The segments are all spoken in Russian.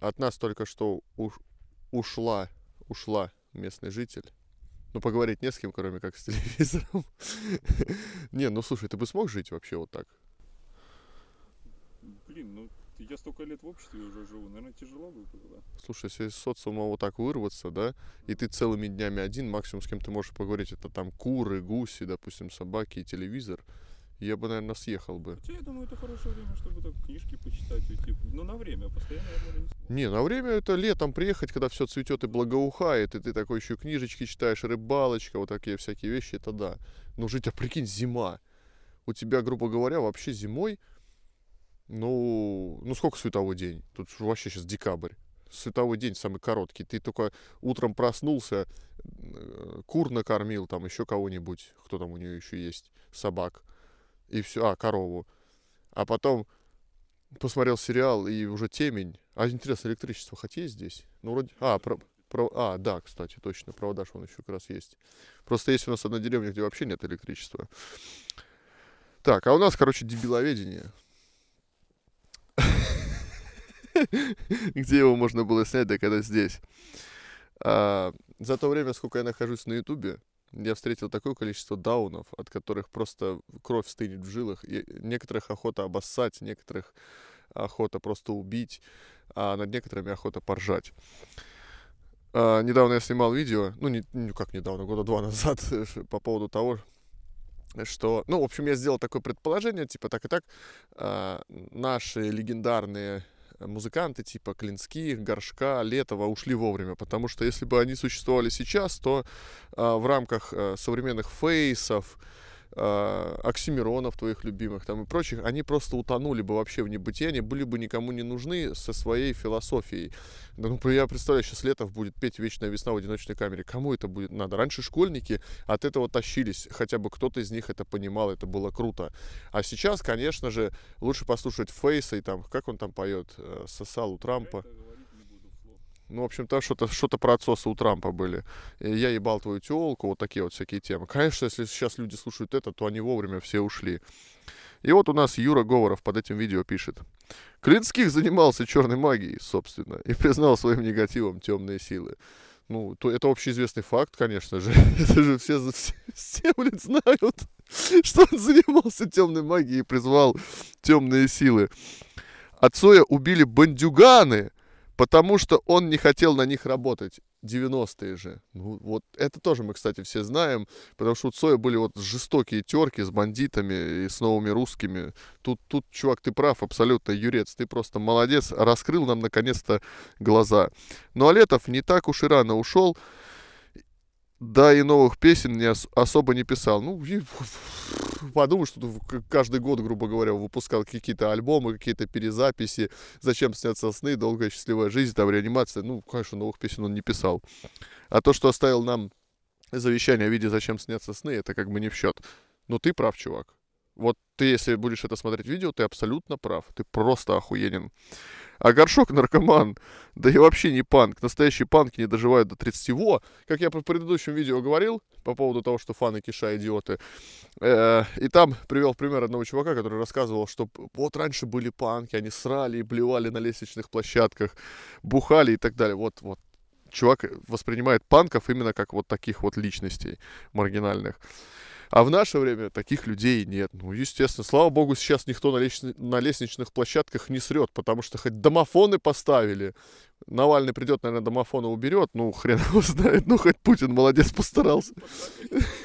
От нас только что ушла, ушла местный житель. Ну, поговорить не с кем, кроме как с телевизором. Не, ну слушай, ты бы смог жить вообще вот так? Блин, ну я столько лет в обществе уже живу, наверное, тяжело бы было. Слушай, если из социума вот так вырваться, да, и ты целыми днями один, максимум с кем ты можешь поговорить, это там куры, гуси, допустим, собаки и телевизор – я бы, наверное, съехал бы. Хотя, я думаю, это хорошее время, чтобы так книжки почитать, уйти. Типа, Но ну, на время, постоянно, наверное, не Не, на время это летом приехать, когда все цветет и благоухает, и ты такой еще книжечки читаешь, рыбалочка, вот такие всякие вещи, это да. Но жить, а прикинь, зима. У тебя, грубо говоря, вообще зимой, ну, ну сколько световой день? Тут вообще сейчас декабрь световой день самый короткий. Ты только утром проснулся, э, кур накормил, там еще кого-нибудь, кто там у нее еще есть, собак и все, а, корову. А потом посмотрел сериал, и уже темень. А интересно, электричество хоть здесь? Ну, вроде... А, про... Про... а да, кстати, точно, провода он еще как раз есть. Просто есть у нас одна деревня, где вообще нет электричества. Так, а у нас, короче, дебиловедение. Где его можно было снять, да когда здесь. А, за то время, сколько я нахожусь на Ютубе, я встретил такое количество даунов, от которых просто кровь стынет в жилах. И некоторых охота обоссать, некоторых охота просто убить, а над некоторыми охота поржать. А, недавно я снимал видео, ну, не, ну как недавно, года два назад, э, по поводу того, что, ну, в общем, я сделал такое предположение, типа так и так, а, наши легендарные музыканты типа Клинских, Горшка, Летова ушли вовремя, потому что если бы они существовали сейчас, то э, в рамках э, современных фейсов, э, Оксимиронов твоих любимых там и прочих, они просто утонули бы вообще в небытие, они были бы никому не нужны со своей философией. Ну, я представляю, сейчас Летов будет петь «Вечная весна» в одиночной камере. Кому это будет надо? Раньше школьники от этого тащились, хотя бы кто-то из них это понимал, это было круто. А сейчас, конечно же, лучше послушать Фейса и там, как он там поет, э, «Сосал у Трампа». Это ну, в общем-то, что-то что про отсосы у Трампа были. Я ебал твою телку, вот такие вот всякие темы. Конечно, если сейчас люди слушают это, то они вовремя все ушли. И вот у нас Юра Говоров под этим видео пишет. Клинских занимался черной магией, собственно, и признал своим негативом темные силы. Ну, то, это общеизвестный факт, конечно же. Это же все, все, все блядь, знают, что он занимался темной магией и призвал темные силы. Отцоя убили бандюганы, потому что он не хотел на них работать. 90-е же. Ну, вот это тоже мы, кстати, все знаем, потому что у Цоя были вот жестокие терки с бандитами и с новыми русскими. Тут, тут, чувак, ты прав абсолютно, Юрец, ты просто молодец, раскрыл нам наконец-то глаза. Но ну, Алетов не так уж и рано ушел, да и новых песен не ос- особо не писал. Ну, и Подумал, что каждый год, грубо говоря, выпускал какие-то альбомы, какие-то перезаписи, зачем снятся сны, долгая счастливая жизнь, там реанимация, ну, конечно, новых песен он не писал. А то, что оставил нам завещание в виде «Зачем снятся сны», это как бы не в счет. Но ты прав, чувак. Вот ты, если будешь это смотреть видео, ты абсолютно прав. Ты просто охуенен. А горшок наркоман, да и вообще не панк. Настоящие панки не доживают до 30 во. Как я в предыдущем видео говорил по поводу того, что фаны Киша идиоты. Э, и там привел пример одного чувака, который рассказывал, что вот раньше были панки, они срали и блевали на лестничных площадках, бухали и так далее. Вот, вот. Чувак воспринимает панков именно как вот таких вот личностей маргинальных. А в наше время таких людей нет. Ну, естественно, слава богу, сейчас никто на, лестни- на лестничных площадках не срет, потому что хоть домофоны поставили. Навальный придет, наверное, домофона уберет. Ну, хрен его знает. Ну, хоть Путин молодец постарался.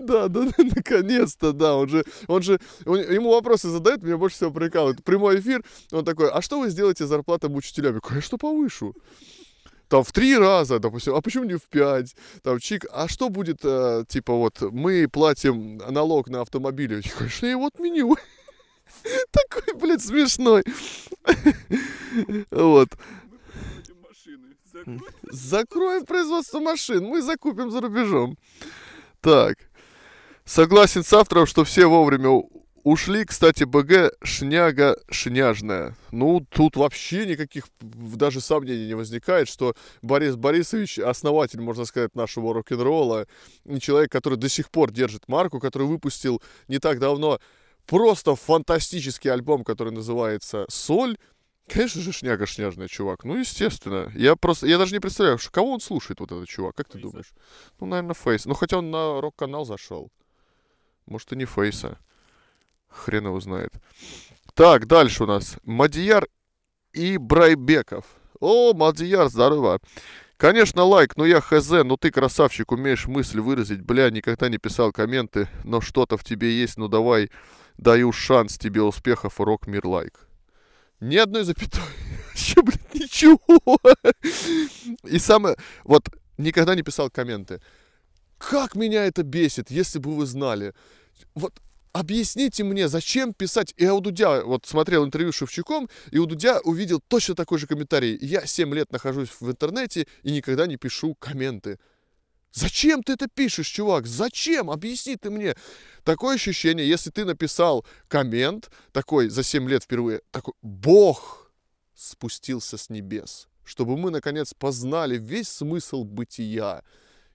Да, да, да, наконец-то, да, он же, он же, он, ему вопросы задают, меня больше всего прикалывает. Прямой эфир, он такой, а что вы сделаете зарплатам учителям? Я говорю, конечно, повышу там в три раза, допустим, а почему не в пять, там чик, а что будет, э, типа вот мы платим налог на автомобили, конечно, я его отменю. Такой, блядь, смешной. Вот. Закроем производство машин, мы закупим за рубежом. Так. Согласен с автором, что все вовремя Ушли, кстати, БГ «Шняга шняжная». Ну, тут вообще никаких даже сомнений не возникает, что Борис Борисович, основатель, можно сказать, нашего рок-н-ролла, человек, который до сих пор держит марку, который выпустил не так давно просто фантастический альбом, который называется «Соль», Конечно же, шняга шняжная, чувак. Ну, естественно. Я просто, я даже не представляю, кого он слушает, вот этот чувак. Как ты думаешь? Ну, наверное, Фейс. Ну, хотя он на рок-канал зашел. Может, и не Фейса. Хрен его знает. Так, дальше у нас Мадияр и Брайбеков. О, Мадияр, здорово. Конечно, лайк, но я хз, но ты красавчик, умеешь мысль выразить. Бля, никогда не писал комменты, но что-то в тебе есть, ну давай, даю шанс тебе успехов, урок, мир, лайк. Ни одной запятой. Че, блин, ничего. И самое, вот, никогда не писал комменты. Как меня это бесит, если бы вы знали. Вот объясните мне, зачем писать? И у Дудя, вот смотрел интервью с Шевчуком, и у Дудя увидел точно такой же комментарий. Я 7 лет нахожусь в интернете и никогда не пишу комменты. Зачем ты это пишешь, чувак? Зачем? Объясни ты мне. Такое ощущение, если ты написал коммент, такой за 7 лет впервые, такой, Бог спустился с небес, чтобы мы, наконец, познали весь смысл бытия.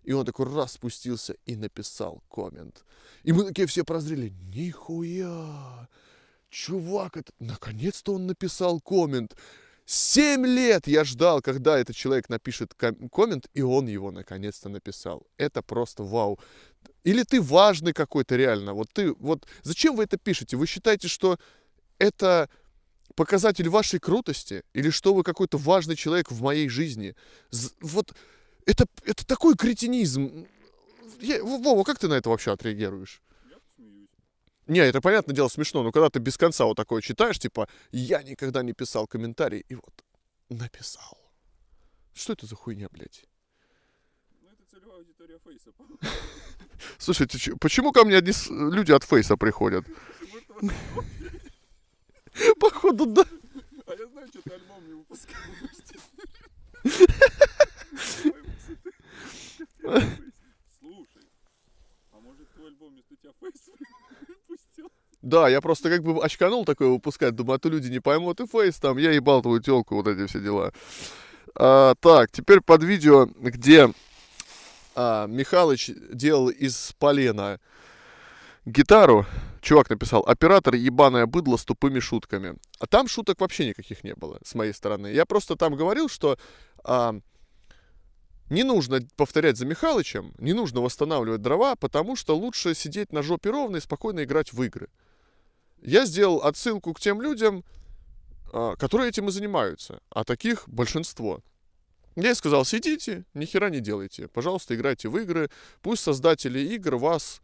И он такой раз спустился и написал коммент. И мы такие все прозрели, нихуя, чувак, это... наконец-то он написал коммент. Семь лет я ждал, когда этот человек напишет коммент, и он его наконец-то написал. Это просто вау. Или ты важный какой-то реально. Вот ты, вот зачем вы это пишете? Вы считаете, что это показатель вашей крутости? Или что вы какой-то важный человек в моей жизни? Вот это, это такой кретинизм. Я, Вова, как ты на это вообще отреагируешь? Не, это, понятное дело, смешно, но когда ты без конца вот такое читаешь, типа, я никогда не писал комментарий, и вот написал. Что это за хуйня, блядь? Ну, это целевая аудитория Фейса. Слушайте, почему ко мне одни люди от Фейса приходят? Походу, да. А я знаю, что ты альбом не выпускаешь. Да, я просто как бы очканул такое выпускать, думаю, а то люди не поймут, и фейс там, я ебал твою телку, вот эти все дела. А, так, теперь под видео, где а, Михалыч делал из полена гитару, чувак написал, оператор ебаное быдло с тупыми шутками. А там шуток вообще никаких не было, с моей стороны. Я просто там говорил, что а, не нужно повторять за Михалычем, не нужно восстанавливать дрова, потому что лучше сидеть на жопе ровно и спокойно играть в игры я сделал отсылку к тем людям, а, которые этим и занимаются, а таких большинство. Я сказал, сидите, ни хера не делайте, пожалуйста, играйте в игры, пусть создатели игр вас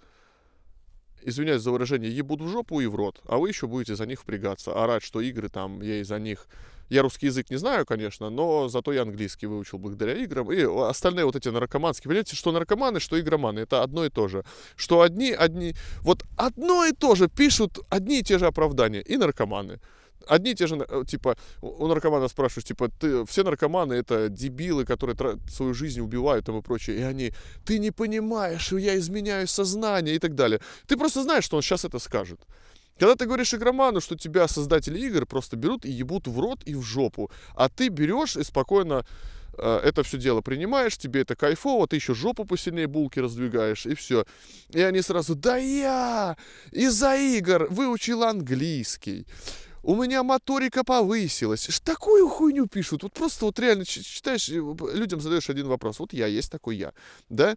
извиняюсь за выражение, ебут в жопу и в рот, а вы еще будете за них впрягаться, орать, а что игры там, я из-за них... Я русский язык не знаю, конечно, но зато я английский выучил благодаря играм. И остальные вот эти наркоманские, понимаете, что наркоманы, что игроманы, это одно и то же. Что одни, одни, вот одно и то же пишут одни и те же оправдания, и наркоманы одни и те же, э, типа, у наркомана спрашиваешь, типа, ты, все наркоманы это дебилы, которые свою жизнь убивают там и прочее, и они, ты не понимаешь, я изменяю сознание и так далее. Ты просто знаешь, что он сейчас это скажет. Когда ты говоришь игроману, что тебя создатели игр просто берут и ебут в рот и в жопу, а ты берешь и спокойно э, это все дело принимаешь, тебе это кайфово, ты еще жопу посильнее булки раздвигаешь, и все. И они сразу, да я из-за игр выучил английский, у меня моторика повысилась. Ж такую хуйню пишут. Вот просто вот реально читаешь, людям задаешь один вопрос. Вот я есть такой я, да?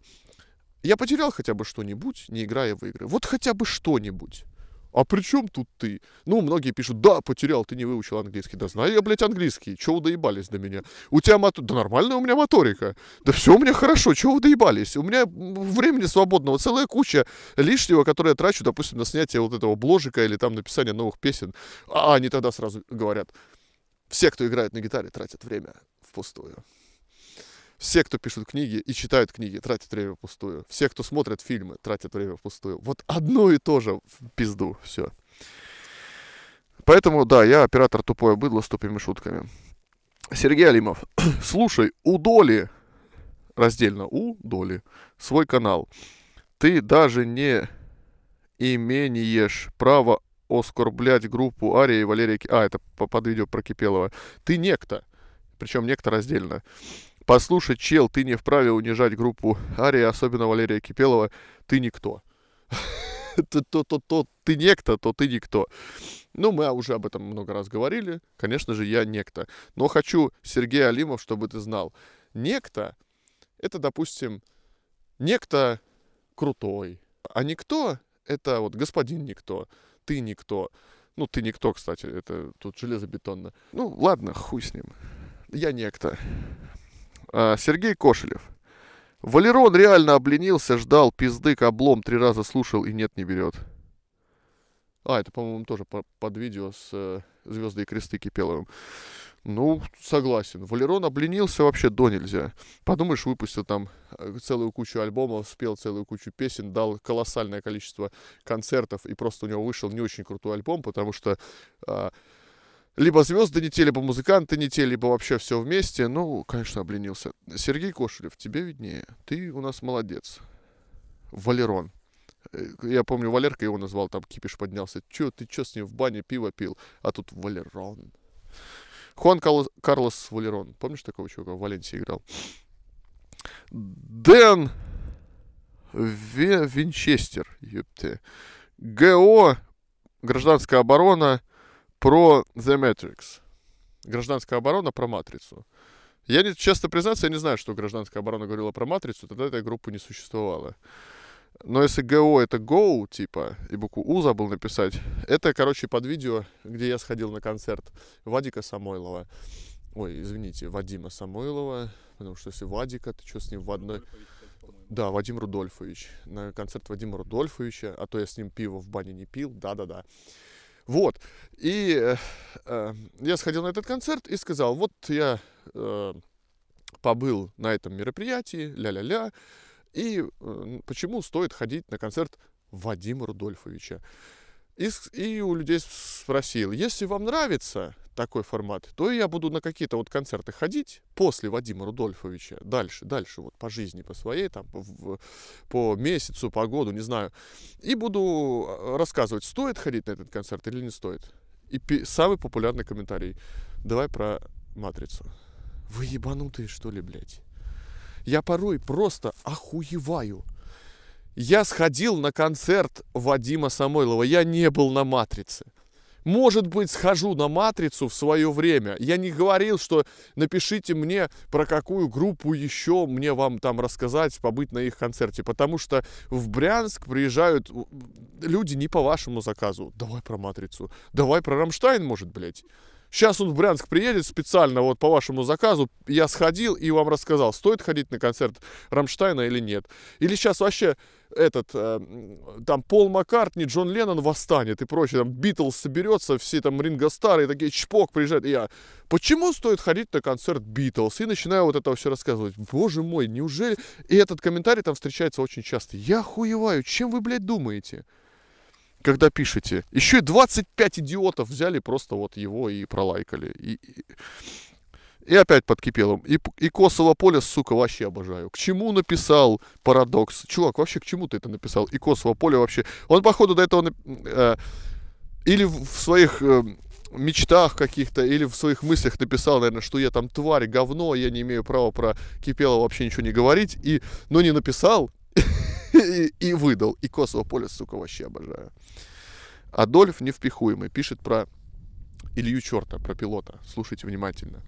Я потерял хотя бы что-нибудь, не играя в игры. Вот хотя бы что-нибудь. А при чем тут ты? Ну, многие пишут, да, потерял, ты не выучил английский. Да знаю я, блядь, английский. Чего вы доебались до меня? У тебя мотор... Да нормально у меня моторика. Да все у меня хорошо, чего вы доебались? У меня времени свободного целая куча лишнего, которое я трачу, допустим, на снятие вот этого бложика или там написание новых песен. А они тогда сразу говорят, все, кто играет на гитаре, тратят время впустую. Все, кто пишут книги и читают книги, тратят время впустую. Все, кто смотрят фильмы, тратят время впустую. Вот одно и то же в пизду. Все. Поэтому, да, я оператор тупое быдло с тупыми шутками. Сергей Алимов. Слушай, у Доли, раздельно у Доли, свой канал. Ты даже не имеешь право оскорблять группу Арии и Валерия... А, это под видео про Кипелова. Ты некто. Причем некто раздельно послушай, чел, ты не вправе унижать группу Ария, особенно Валерия Кипелова, ты никто. То, то, то, то ты некто, то ты никто. Ну, мы уже об этом много раз говорили. Конечно же, я некто. Но хочу, Сергей Алимов, чтобы ты знал. Некто — это, допустим, некто крутой. А никто — это вот господин никто, ты никто. Ну, ты никто, кстати, это тут железобетонно. Ну, ладно, хуй с ним. Я некто. А, Сергей Кошелев. Валерон реально обленился, ждал пизды, к облом три раза слушал и нет, не берет. А, это, по-моему, тоже под видео с э, «Звезды и кресты» Кипеловым. Ну, согласен. Валерон обленился вообще до нельзя. Подумаешь, выпустил там э, целую кучу альбомов, спел целую кучу песен, дал колоссальное количество концертов, и просто у него вышел не очень крутой альбом, потому что э, либо звезды не те, либо музыканты не те, либо вообще все вместе. Ну, конечно, обленился. Сергей Кошелев, тебе виднее. Ты у нас молодец. Валерон. Э, я помню, Валерка его назвал, там кипиш поднялся. Че, ты че с ним в бане пиво пил? А тут Валерон. Хуан Карлос, Валерон. Помнишь такого чувака? В Валенсии играл. Дэн Винчестер. Ёпте. ГО. Гражданская оборона про The Matrix. Гражданская оборона про матрицу. Я не, честно признаться, я не знаю, что гражданская оборона говорила про матрицу, тогда этой группы не существовало. Но если ГО это Go, типа, и букву У забыл написать, это, короче, под видео, где я сходил на концерт Вадика Самойлова. Ой, извините, Вадима Самойлова, потому что если Вадика, то что с ним в одной... Да, Вадим Рудольфович. На концерт Вадима Рудольфовича, а то я с ним пиво в бане не пил, да-да-да. Вот. И э, э, я сходил на этот концерт и сказал, вот я э, побыл на этом мероприятии, ля-ля-ля, и э, почему стоит ходить на концерт Вадима Рудольфовича. И, и у людей спросил, если вам нравится такой формат, то я буду на какие-то вот концерты ходить после Вадима Рудольфовича, дальше, дальше, вот по жизни, по своей, там, в, по месяцу, по году, не знаю. И буду а, рассказывать, стоит ходить на этот концерт или не стоит. И самый популярный комментарий. Давай про матрицу. Вы ебанутые, что ли, блядь? Я порой просто охуеваю я сходил на концерт Вадима Самойлова, я не был на «Матрице». Может быть, схожу на матрицу в свое время. Я не говорил, что напишите мне, про какую группу еще мне вам там рассказать, побыть на их концерте. Потому что в Брянск приезжают люди не по вашему заказу. Давай про матрицу. Давай про Рамштайн, может, блядь. Сейчас он в Брянск приедет специально, вот по вашему заказу. Я сходил и вам рассказал, стоит ходить на концерт Рамштайна или нет. Или сейчас вообще этот, э, там, Пол Маккартни, Джон Леннон восстанет и прочее. Там Битлз соберется, все там Ринго Стары такие, чпок, приезжает. И я, почему стоит ходить на концерт Битлз? И начинаю вот это все рассказывать. Боже мой, неужели... И этот комментарий там встречается очень часто. Я хуеваю, чем вы, блядь, думаете? когда пишете. Еще и 25 идиотов взяли просто вот его и пролайкали. И, и, и опять под кипелом. И, и Косово поле, сука, вообще обожаю. К чему написал парадокс? Чувак, вообще к чему ты это написал? И Косово поле вообще... Он, походу, до этого... Э, или в своих... Э, мечтах каких-то или в своих мыслях написал, наверное, что я там тварь, говно, я не имею права про Кипела вообще ничего не говорить, и, но не написал, и, выдал. И косово поле, сука, вообще обожаю. Адольф Невпихуемый пишет про Илью Черта, про пилота. Слушайте внимательно.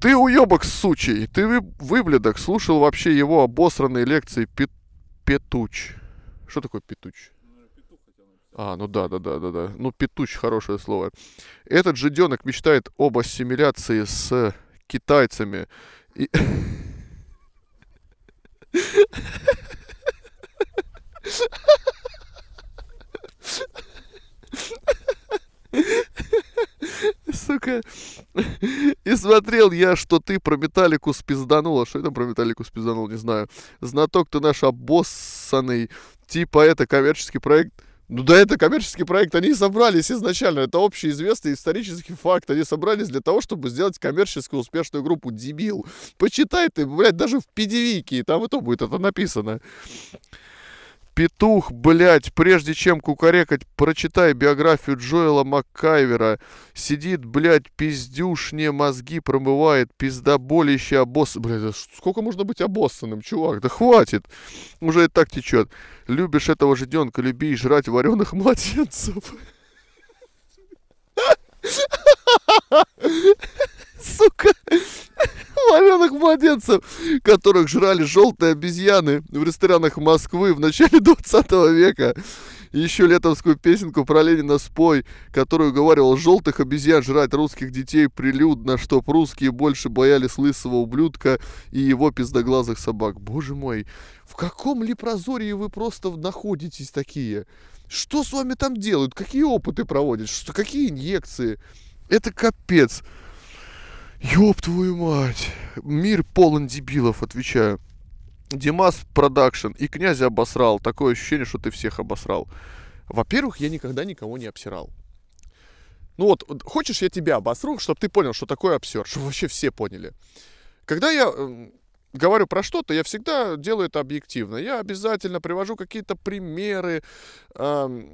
Ты уебок сучий, ты выблядок, слушал вообще его обосранные лекции пет... Петуч. Что такое петуч? А, ну да, да, да, да, да. Ну, петуч, хорошее слово. Этот жиденок мечтает об ассимиляции с китайцами. И... Металлика. И смотрел я, что ты про Металлику спизданула. Что я там про Металлику спизданул, не знаю. Знаток ты наш обоссанный. Типа это коммерческий проект. Ну да, это коммерческий проект, они собрались изначально, это общеизвестный исторический факт, они собрались для того, чтобы сделать коммерческую успешную группу, дебил. Почитай ты, блядь, даже в педевике, там и то будет это написано. Петух, блядь, прежде чем кукарекать, прочитай биографию Джоэла Маккайвера. Сидит, блядь, пиздюшне, мозги промывает, пиздоболище, обосс... А блядь, да сколько можно быть обоссанным, чувак? Да хватит! Уже и так течет. Любишь этого жиденка, люби и жрать вареных младенцев. младенцев, которых жрали желтые обезьяны в ресторанах Москвы в начале 20 века. еще летовскую песенку про Ленина «Спой», которую уговаривал желтых обезьян жрать русских детей прилюдно, чтоб русские больше боялись лысого ублюдка и его пиздоглазых собак. Боже мой, в каком ли прозорье вы просто находитесь такие? Что с вами там делают? Какие опыты проводят? Что, какие инъекции? Это капец. Ёб твою мать. Мир полон дебилов, отвечаю. Димас Продакшн и князя обосрал. Такое ощущение, что ты всех обосрал. Во-первых, я никогда никого не обсирал. Ну вот, хочешь, я тебя обосру, чтобы ты понял, что такое обсер, чтобы вообще все поняли. Когда я эм, говорю про что-то, я всегда делаю это объективно. Я обязательно привожу какие-то примеры, э,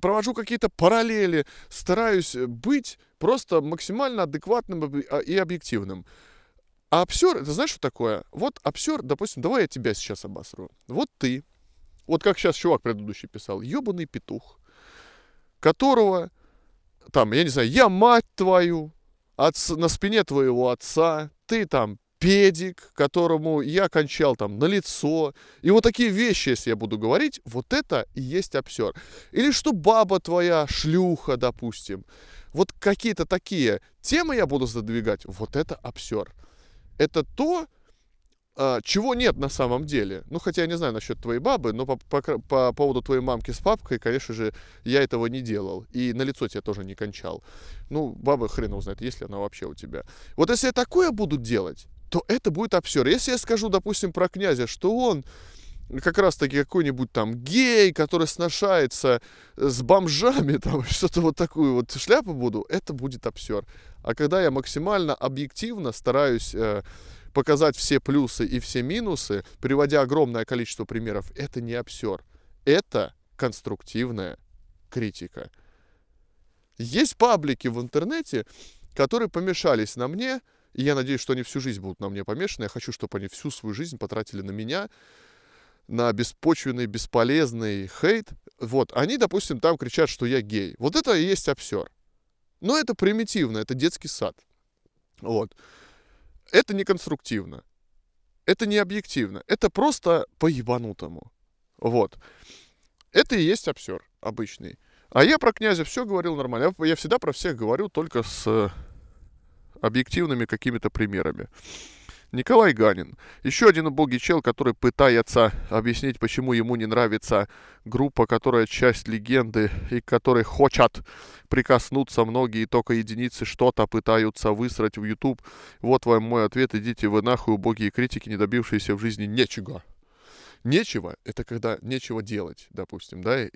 провожу какие-то параллели, стараюсь быть просто максимально адекватным а, и объективным. А обсер, это знаешь, что такое? Вот обсер, допустим, давай я тебя сейчас обосру. Вот ты, вот как сейчас чувак предыдущий писал, ебаный петух, которого, там, я не знаю, я мать твою, отц, на спине твоего отца, ты там педик, которому я кончал там на лицо. И вот такие вещи, если я буду говорить, вот это и есть обсер. Или что баба твоя, шлюха, допустим. Вот какие-то такие темы я буду задвигать, вот это обсер. Это то, а, чего нет на самом деле. Ну, хотя я не знаю насчет твоей бабы, но по, по, по поводу твоей мамки с папкой, конечно же, я этого не делал. И на лицо тебя тоже не кончал. Ну, баба хрен узнает, есть ли она вообще у тебя. Вот если я такое буду делать, то это будет обсер. Если я скажу, допустим, про князя, что он как раз-таки какой-нибудь там гей, который сношается э, с бомжами, там что-то вот такую вот шляпу буду, это будет обсер. А когда я максимально объективно стараюсь э, показать все плюсы и все минусы, приводя огромное количество примеров, это не обсер. Это конструктивная критика. Есть паблики в интернете, которые помешались на мне, и я надеюсь, что они всю жизнь будут на мне помешаны. Я хочу, чтобы они всю свою жизнь потратили на меня, на беспочвенный, бесполезный хейт. Вот, они, допустим, там кричат, что я гей. Вот это и есть обсер. Но это примитивно, это детский сад. Вот. Это не конструктивно. Это не объективно. Это просто по-ебанутому. Вот. Это и есть обсер обычный. А я про князя все говорил нормально. Я, я всегда про всех говорю только с объективными какими-то примерами. Николай Ганин. Еще один убогий чел, который пытается объяснить, почему ему не нравится группа, которая часть легенды и которой хочет прикоснуться многие, и только единицы что-то пытаются высрать в YouTube. Вот вам мой ответ, идите вы нахуй, убогие критики, не добившиеся в жизни ничего нечего, это когда нечего делать, допустим, да,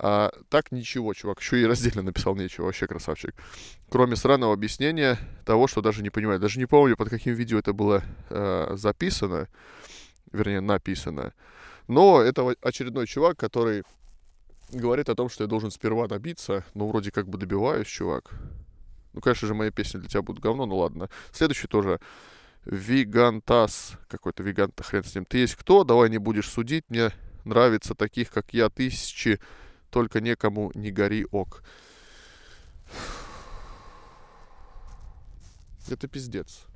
а так ничего, чувак, еще и раздельно написал нечего, вообще красавчик. Кроме сраного объяснения того, что даже не понимаю, даже не помню, под каким видео это было э, записано, вернее, написано, но это очередной чувак, который говорит о том, что я должен сперва добиться, но ну, вроде как бы добиваюсь, чувак. Ну, конечно же, мои песни для тебя будут говно, ну ладно. Следующий тоже Вигантас, какой-то вигант, хрен с ним, ты есть кто, давай не будешь судить, мне нравится таких, как я, тысячи, только некому не гори ок. Это пиздец.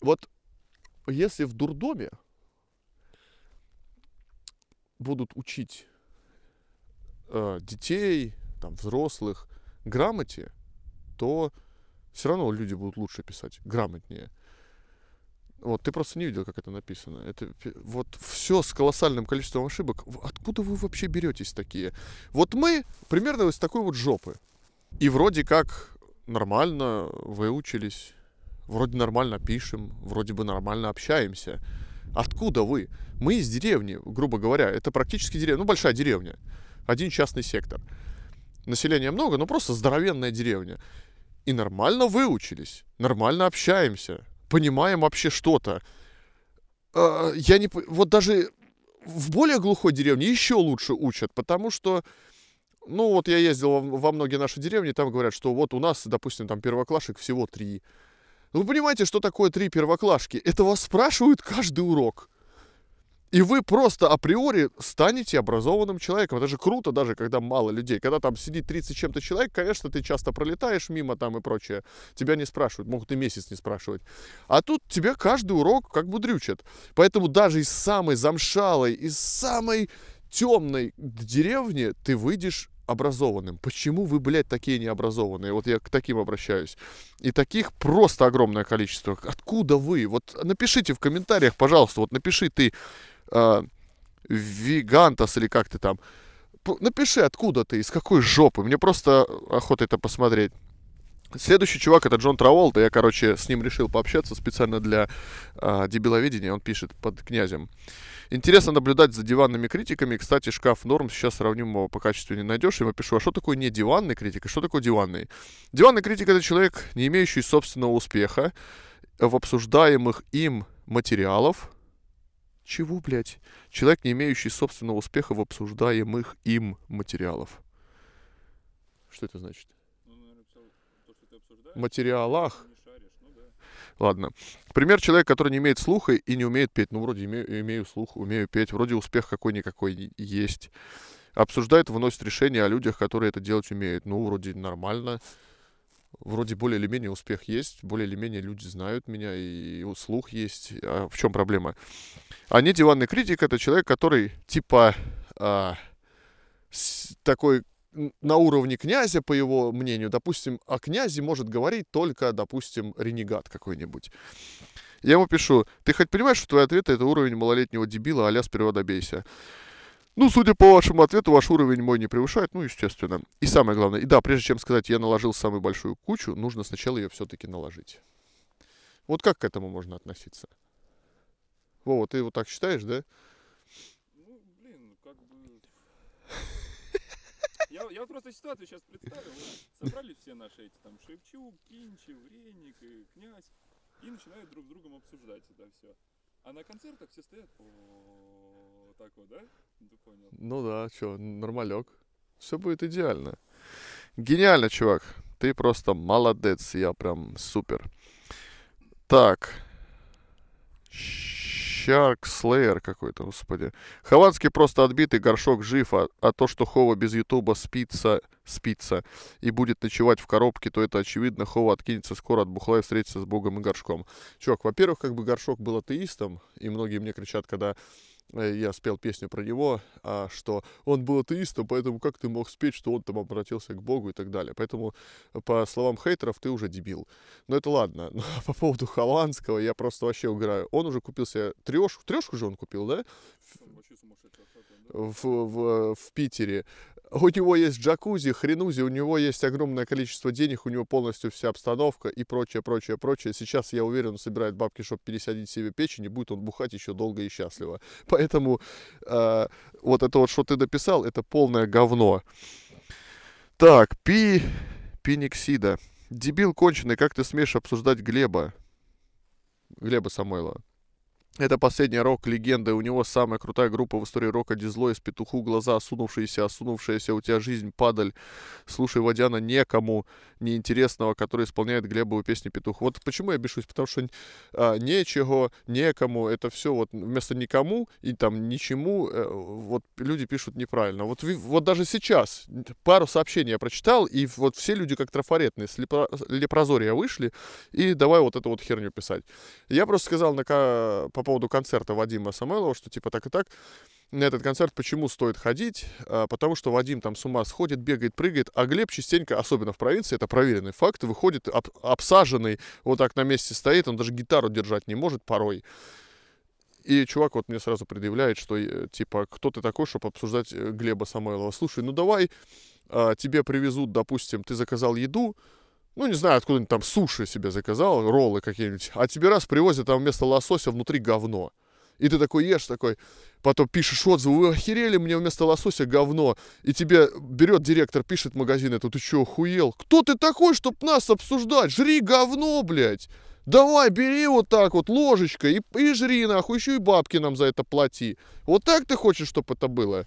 Вот если в дурдоме будут учить э, детей, там, взрослых грамоте, то все равно люди будут лучше писать, грамотнее. Вот, ты просто не видел, как это написано. Это вот все с колоссальным количеством ошибок. Откуда вы вообще беретесь такие? Вот мы примерно из такой вот жопы. И вроде как нормально выучились, вроде нормально пишем, вроде бы нормально общаемся. Откуда вы? Мы из деревни, грубо говоря. Это практически деревня, ну большая деревня. Один частный сектор. Населения много, но просто здоровенная деревня и нормально выучились, нормально общаемся, понимаем вообще что-то. Э, я не... Вот даже в более глухой деревне еще лучше учат, потому что... Ну, вот я ездил во многие наши деревни, там говорят, что вот у нас, допустим, там первоклашек всего три. Ну, вы понимаете, что такое три первоклашки? Это вас спрашивают каждый урок. И вы просто априори станете образованным человеком. Это же круто даже, когда мало людей. Когда там сидит 30 чем-то человек, конечно, ты часто пролетаешь мимо там и прочее. Тебя не спрашивают, могут и месяц не спрашивать. А тут тебе каждый урок как бы дрючат. Поэтому даже из самой замшалой, из самой темной деревни ты выйдешь образованным. Почему вы, блядь, такие необразованные? Вот я к таким обращаюсь. И таких просто огромное количество. Откуда вы? Вот напишите в комментариях, пожалуйста, вот напиши ты, э, а, Вигантас или как ты там. Напиши, откуда ты, из какой жопы. Мне просто охота это посмотреть. Следующий чувак это Джон Траволта. Я, короче, с ним решил пообщаться специально для э, дебиловедения. Он пишет под князем. Интересно наблюдать за диванными критиками. Кстати, шкаф норм сейчас сравнимого по качеству не найдешь. Я ему пишу, а что такое не диванный критик, а что такое диванный? Диванный критик это человек, не имеющий собственного успеха в обсуждаемых им материалов, чего, блядь? Человек, не имеющий собственного успеха в обсуждаемых им материалов. Что это значит? Ну, наверное, то, Материалах. Шаришь, ну, Ладно. Пример человека, который не имеет слуха и не умеет петь. Ну, вроде имею, имею слух, умею петь. Вроде успех какой-никакой есть. Обсуждает, выносит решения о людях, которые это делать умеют. Ну, вроде нормально вроде более или менее успех есть, более или менее люди знают меня, и слух есть. А в чем проблема? А не диванный критик это человек, который типа а, с, такой на уровне князя, по его мнению, допустим, о князе может говорить только, допустим, ренегат какой-нибудь. Я ему пишу, ты хоть понимаешь, что твой ответ это уровень малолетнего дебила, аля сперва добейся. Ну, судя по вашему ответу, ваш уровень мой не превышает, ну, естественно. И самое главное, и да, прежде чем сказать, я наложил самую большую кучу, нужно сначала ее все-таки наложить. Вот как к этому можно относиться? Вова, ты вот так считаешь, да? Ну, блин, ну, как бы... Я, я вот просто ситуацию сейчас представил. Собрались все наши эти там Шевчук, Кинчев, Вреник и Князь и начинают друг с другом обсуждать это все. А на концертах все стоят... Вот так вот, да? Ты понял. Ну да, чё, нормалек. Все будет идеально. Гениально, чувак. Ты просто молодец. Я прям супер. Так. Shark Slayer какой-то, господи. Хованский просто отбитый, горшок жив, а, а то, что Хова без Ютуба спится, спится и будет ночевать в коробке, то это очевидно. Хова откинется скоро от бухла и встретится с Богом и горшком. Чувак, во-первых, как бы горшок был атеистом, и многие мне кричат, когда Э, я спел песню про него, а, что он был атеистом, поэтому как ты мог спеть, что он там обратился к Богу и так далее. Поэтому, э, по словам хейтеров, ты уже дебил. Но это ладно. Но по поводу Холландского я просто вообще угораю. Он уже купил себе трешку, трешку же он купил, да? В, в, в Питере у него есть джакузи, хренузи, у него есть огромное количество денег, у него полностью вся обстановка и прочее, прочее, прочее. Сейчас, я уверен, он собирает бабки, чтобы пересадить себе печень, и будет он бухать еще долго и счастливо. Поэтому э, вот это вот, что ты дописал, это полное говно. Так, Пи... Пиниксида. Дебил конченый, как ты смеешь обсуждать Глеба? Глеба Самойлова. Это последняя рок-легенда, у него самая крутая группа в истории рока Дизлой, с петуху глаза, осунувшиеся, осунувшаяся, у тебя жизнь, падаль. Слушай Водяна некому неинтересного, который исполняет Глебову песни «Петух». Вот почему я бешусь, потому что а, нечего, некому, это все вот вместо никому и там ничему, э, вот люди пишут неправильно. Вот, вот даже сейчас пару сообщений я прочитал, и вот все люди как трафаретные, с лепро, лепрозория вышли, и давай вот эту вот херню писать. Я просто сказал на, по поводу концерта Вадима Самойлова, что типа так и так, на этот концерт почему стоит ходить, а, потому что Вадим там с ума сходит, бегает, прыгает, а Глеб частенько, особенно в провинции, это проверенный факт, выходит об, обсаженный, вот так на месте стоит, он даже гитару держать не может порой. И чувак вот мне сразу предъявляет, что э, типа, кто ты такой, чтобы обсуждать э, Глеба Самойлова? Слушай, ну давай а, тебе привезут, допустим, ты заказал еду, ну, не знаю, откуда-нибудь там суши себе заказал, роллы какие-нибудь, а тебе раз привозят, там вместо лосося внутри говно. И ты такой ешь, такой, потом пишешь отзывы, вы охерели, мне вместо лосося говно. И тебе берет директор, пишет магазин, это ты что, охуел? Кто ты такой, чтоб нас обсуждать? Жри говно, блядь! Давай, бери вот так вот ложечкой и, и жри нахуй, еще и бабки нам за это плати. Вот так ты хочешь, чтобы это было?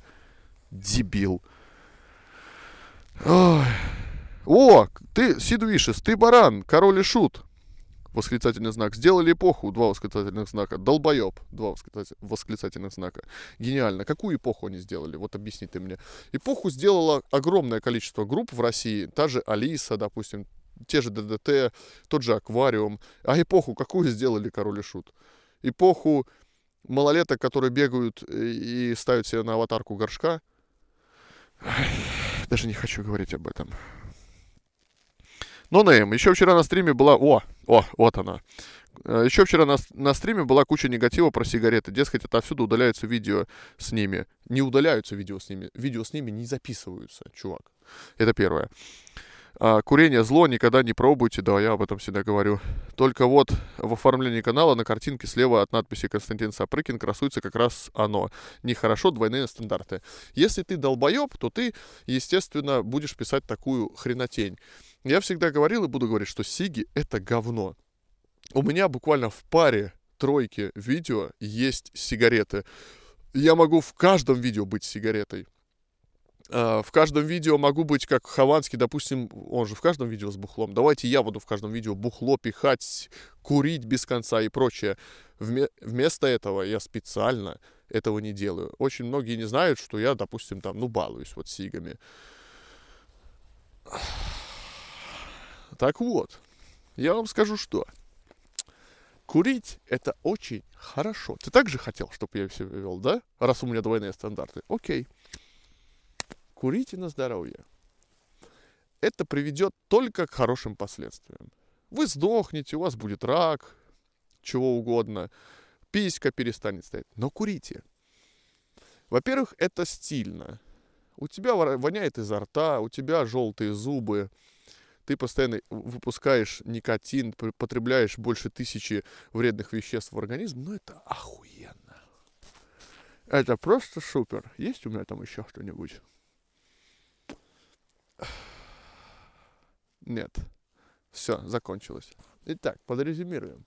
Дебил. Ой. О, ты, Сидвишес, ты баран, король и шут. Восклицательный знак. Сделали эпоху. Два восклицательных знака. Долбоеб. Два восклицательных знака. Гениально. Какую эпоху они сделали? Вот объясни ты мне. Эпоху сделало огромное количество групп в России. Та же Алиса, допустим, те же ДДТ, тот же Аквариум. А эпоху какую сделали Король и Шут? Эпоху малолеток, которые бегают э, и ставят себе на аватарку горшка. Даже не хочу говорить об этом. Но ну, им. Еще вчера на стриме была... О, о, вот она. Э, Еще вчера на, на стриме была куча негатива про сигареты. Дескать, это отсюда удаляются видео с ними. Не удаляются видео с ними. Видео с ними не записываются, чувак. Это первое. А, курение зло, никогда не пробуйте. Да, я об этом всегда говорю. Только вот в оформлении канала на картинке слева от надписи Константин Сапрыкин красуется как раз оно. Нехорошо, двойные стандарты. Если ты долбоеб, то ты, естественно, будешь писать такую хренотень. Я всегда говорил и буду говорить, что Сиги — это говно. У меня буквально в паре тройки видео есть сигареты. Я могу в каждом видео быть сигаретой. А, в каждом видео могу быть как Хованский, допустим, он же в каждом видео с бухлом. Давайте я буду в каждом видео бухло пихать, курить без конца и прочее. Вместо этого я специально этого не делаю. Очень многие не знают, что я, допустим, там, ну, балуюсь вот сигами. Так вот, я вам скажу, что курить это очень хорошо. Ты также хотел, чтобы я все вел, да? Раз у меня двойные стандарты. Окей. Курите на здоровье. Это приведет только к хорошим последствиям. Вы сдохнете, у вас будет рак, чего угодно. Писька перестанет стоять. Но курите. Во-первых, это стильно. У тебя воняет изо рта, у тебя желтые зубы, ты постоянно выпускаешь никотин, потребляешь больше тысячи вредных веществ в организм, ну это охуенно. Это просто супер. Есть у меня там еще что-нибудь? Нет. Все, закончилось. Итак, подрезюмируем.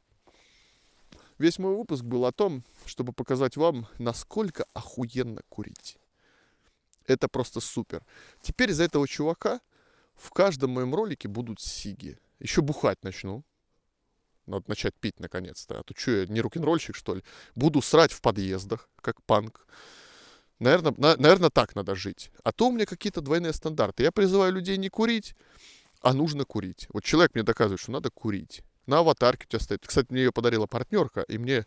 Весь мой выпуск был о том, чтобы показать вам, насколько охуенно курить. Это просто супер. Теперь из за этого чувака в каждом моем ролике будут сиги. Еще бухать начну. Надо начать пить наконец-то. А то что, я не рок-н-ролльщик, что ли? Буду срать в подъездах, как панк. Наверное, на, наверное, так надо жить. А то у меня какие-то двойные стандарты. Я призываю людей не курить, а нужно курить. Вот человек мне доказывает, что надо курить. На аватарке у тебя стоит. Кстати, мне ее подарила партнерка, и мне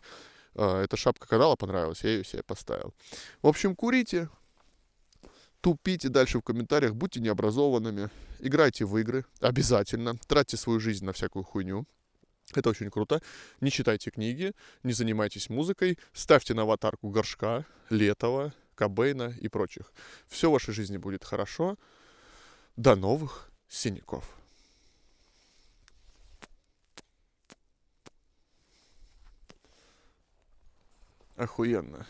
э, эта шапка канала понравилась, я ее себе поставил. В общем, курите, тупите дальше в комментариях, будьте необразованными, играйте в игры обязательно, тратьте свою жизнь на всякую хуйню. Это очень круто. Не читайте книги, не занимайтесь музыкой, ставьте на аватарку Горшка, Летова, кабейна и прочих. Все в вашей жизни будет хорошо. До новых синяков. Охуенно.